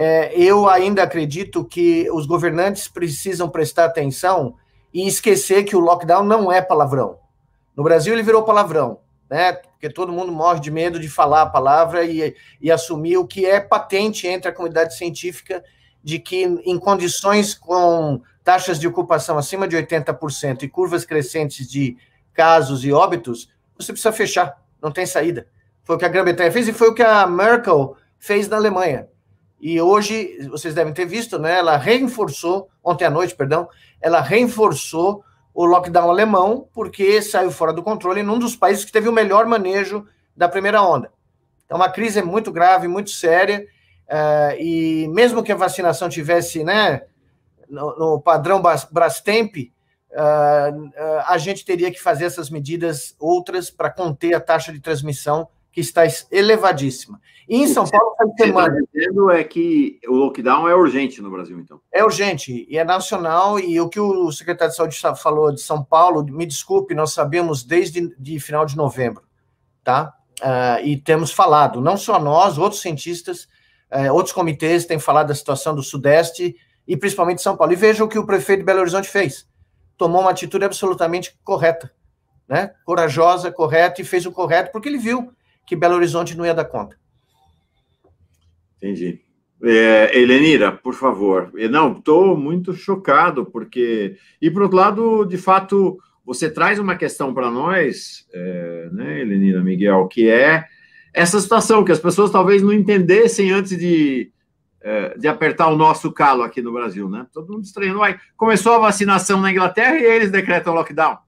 É, eu ainda acredito que os governantes precisam prestar atenção e esquecer que o lockdown não é palavrão. No Brasil, ele virou palavrão, né? Porque todo mundo morre de medo de falar a palavra e, e assumir o que é patente entre a comunidade científica de que em condições com taxas de ocupação acima de 80% e curvas crescentes de casos e óbitos, você precisa fechar, não tem saída. Foi o que a Grã-Bretanha fez e foi o que a Merkel fez na Alemanha. E hoje, vocês devem ter visto, né? Ela reforçou, ontem à noite, perdão, ela reforçou o lockdown alemão, porque saiu fora do controle em um dos países que teve o melhor manejo da primeira onda. Então, a crise é muito grave, muito séria, uh, e mesmo que a vacinação tivesse, né, no, no padrão Brastemp, uh, uh, a gente teria que fazer essas medidas outras para conter a taxa de transmissão que está elevadíssima. E em São Paulo, faz tá semana. O que está dizendo é que o lockdown é urgente no Brasil, então. É urgente e é nacional. E o que o secretário de Saúde falou de São Paulo, me desculpe, nós sabemos desde de final de novembro, tá? Uh, e temos falado, não só nós, outros cientistas, uh, outros comitês têm falado da situação do Sudeste e principalmente São Paulo. E veja o que o prefeito de Belo Horizonte fez. Tomou uma atitude absolutamente correta, né? corajosa, correta, e fez o correto, porque ele viu que Belo Horizonte não ia dar conta. Entendi. É, Helenira, por favor. Não, estou muito chocado, porque. E, por outro lado, de fato, você traz uma questão para nós, é, né, Helenira, Miguel, que é essa situação que as pessoas talvez não entendessem antes de, é, de apertar o nosso calo aqui no Brasil, né? Todo mundo estranhando. Aí, começou a vacinação na Inglaterra e eles decretam lockdown.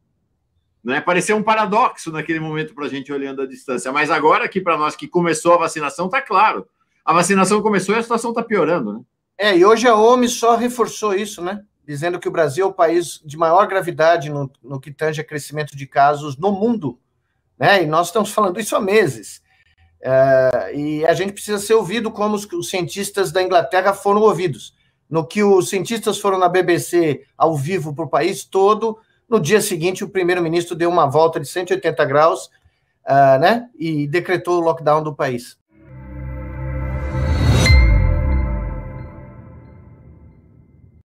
Né? Pareceu um paradoxo naquele momento para a gente olhando a distância, mas agora aqui para nós que começou a vacinação, está claro. A vacinação começou e a situação está piorando, né? É, e hoje a OMS só reforçou isso, né? Dizendo que o Brasil é o país de maior gravidade no, no que tange a crescimento de casos no mundo, né? E nós estamos falando isso há meses. É, e a gente precisa ser ouvido como os, os cientistas da Inglaterra foram ouvidos. No que os cientistas foram na BBC ao vivo para o país todo, no dia seguinte, o primeiro-ministro deu uma volta de 180 graus uh, né, e decretou o lockdown do país.